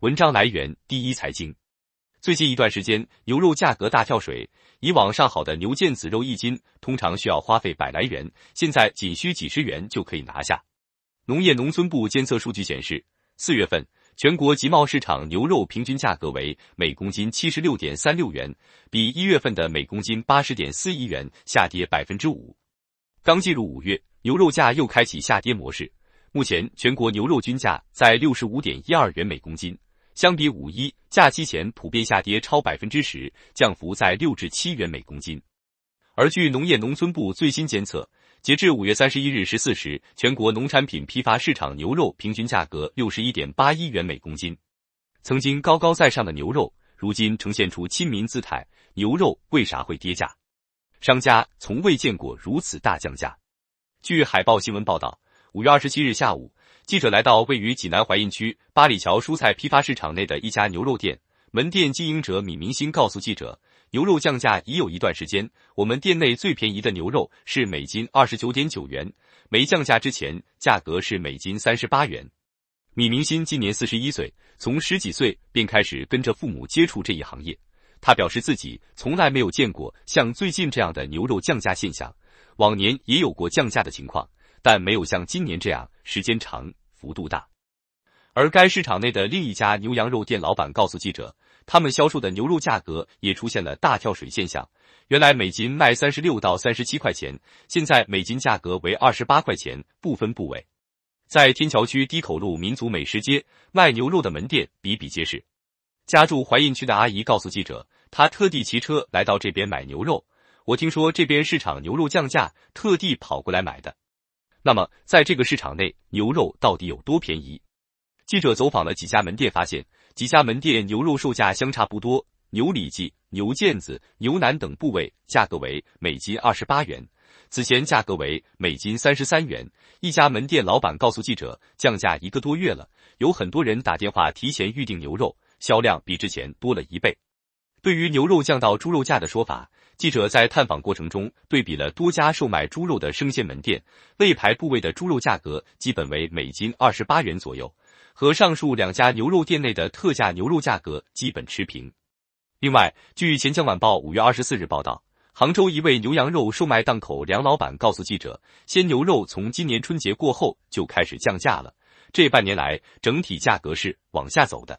文章来源第一财经。最近一段时间，牛肉价格大跳水。以往上好的牛腱子肉一斤通常需要花费百来元，现在仅需几十元就可以拿下。农业农村部监测数据显示，四月份全国集贸市场牛肉平均价格为每公斤七十六点三六元，比一月份的每公斤八十点四一元下跌百分之五。刚进入五月，牛肉价又开启下跌模式。目前全国牛肉均价在六十五点一二元每公斤。相比五一假期前普遍下跌超百分之十，降幅在六至七元每公斤。而据农业农村部最新监测，截至五月三十一日十四时，全国农产品批发市场牛肉平均价格六十一点八一元每公斤。曾经高高在上的牛肉，如今呈现出亲民姿态。牛肉为啥会跌价？商家从未见过如此大降价。据海报新闻报道，五月二十七日下午。记者来到位于济南槐荫区八里桥蔬菜批发市场内的一家牛肉店，门店经营者米明星告诉记者：“牛肉降价已有一段时间，我们店内最便宜的牛肉是每斤二十九点九元，没降价之前价格是每斤三十八元。”米明星今年四十一岁，从十几岁便开始跟着父母接触这一行业。他表示自己从来没有见过像最近这样的牛肉降价现象，往年也有过降价的情况，但没有像今年这样时间长。幅度大，而该市场内的另一家牛羊肉店老板告诉记者，他们销售的牛肉价格也出现了大跳水现象。原来每斤卖三十六到三十七块钱，现在每斤价格为二十八块钱，不分部位。在天桥区堤口路民族美食街，卖牛肉的门店比比皆是。家住怀印区的阿姨告诉记者，她特地骑车来到这边买牛肉，我听说这边市场牛肉降价，特地跑过来买的。那么，在这个市场内，牛肉到底有多便宜？记者走访了几家门店，发现几家门店牛肉售价相差不多。牛里脊、牛腱子、牛腩等部位价格为每斤二十八元，此前价格为每斤三十三元。一家门店老板告诉记者，降价一个多月了，有很多人打电话提前预订牛肉，销量比之前多了一倍。对于牛肉降到猪肉价的说法，记者在探访过程中对比了多家售卖猪肉的生鲜门店，肋排部位的猪肉价格基本为每斤二十八元左右，和上述两家牛肉店内的特价牛肉价格基本持平。另外，据钱江晚报五月二十四日报道，杭州一位牛羊肉售卖档口梁老板告诉记者，鲜牛肉从今年春节过后就开始降价了，这半年来整体价格是往下走的，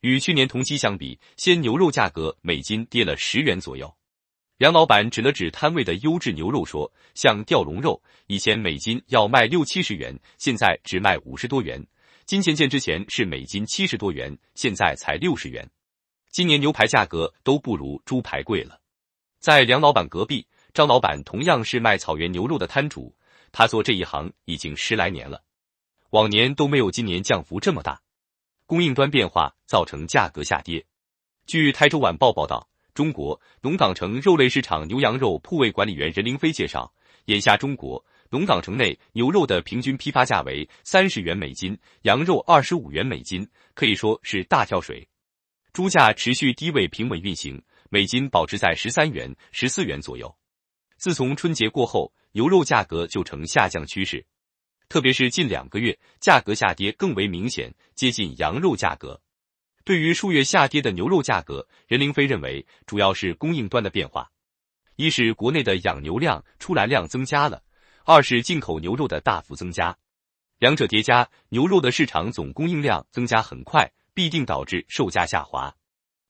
与去年同期相比，鲜牛肉价格每斤跌了十元左右。梁老板指了指摊位的优质牛肉，说：“像吊龙肉，以前每斤要卖六七十元，现在只卖五十多元；金钱腱之前是每斤七十多元，现在才六十元。今年牛排价格都不如猪排贵了。”在梁老板隔壁，张老板同样是卖草原牛肉的摊主，他做这一行已经十来年了，往年都没有今年降幅这么大。供应端变化造成价格下跌。据台州晚报报道。中国农岗城肉类市场牛羊肉铺位管理员任玲飞介绍，眼下中国农岗城内牛肉的平均批发价为三十元每斤，羊肉二十五元每斤，可以说是大跳水。猪价持续低位平稳运行，每斤保持在十三元、十四元左右。自从春节过后，牛肉价格就呈下降趋势，特别是近两个月，价格下跌更为明显，接近羊肉价格。对于数月下跌的牛肉价格，任玲飞认为主要是供应端的变化：一是国内的养牛量、出栏量增加了；二是进口牛肉的大幅增加，两者叠加，牛肉的市场总供应量增加很快，必定导致售价下滑。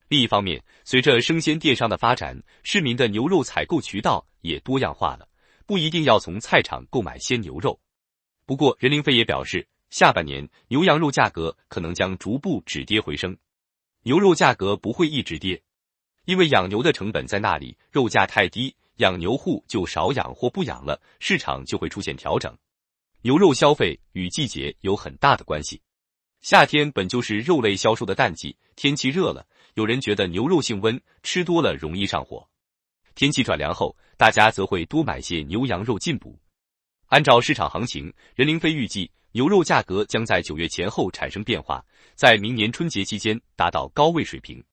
另一方面，随着生鲜电商的发展，市民的牛肉采购渠道也多样化了，不一定要从菜场购买鲜牛肉。不过，任玲飞也表示，下半年牛羊肉价格可能将逐步止跌回升。牛肉价格不会一直跌，因为养牛的成本在那里，肉价太低，养牛户就少养或不养了，市场就会出现调整。牛肉消费与季节有很大的关系，夏天本就是肉类销售的淡季，天气热了，有人觉得牛肉性温，吃多了容易上火，天气转凉后，大家则会多买些牛羊肉进补。按照市场行情，任玲飞预计，牛肉价格将在九月前后产生变化，在明年春节期间达到高位水平。